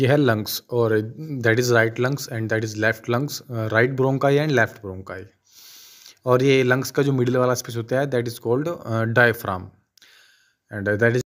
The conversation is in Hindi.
ये है लंग्स और that is right lungs and that is left lungs right bronchi and left bronchi और ये लंग्स का जो मिडिल वाला स्पेस होता है that is called diaphragm and that is